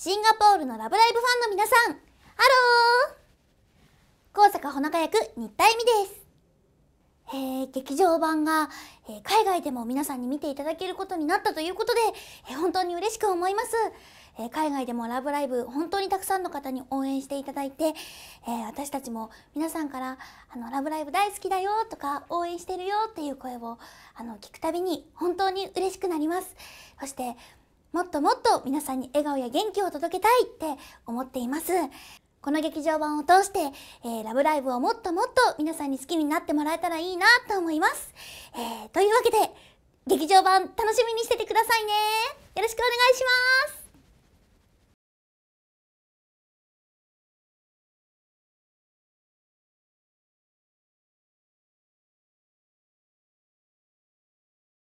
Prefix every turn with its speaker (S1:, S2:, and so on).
S1: シンガポールのラブライブファンの皆さん、ハロー高坂ほなか役、新田恵美です。えー、劇場版が、えー、海外でも皆さんに見ていただけることになったということで、えー、本当に嬉しく思います。えー、海外でもラブライブ、本当にたくさんの方に応援していただいて、えー、私たちも皆さんから、あの、ラブライブ大好きだよとか、応援してるよっていう声を、あの、聞くたびに本当に嬉しくなります。そして、もっともっと皆さんに笑顔や元気を届けたいって思っています。この劇場版を通して、えー、ラブライブをもっともっと皆さんに好きになってもらえたらいいなと思います。えー、というわけで、劇場版楽しみにしててくださいね。よろしくお願いします。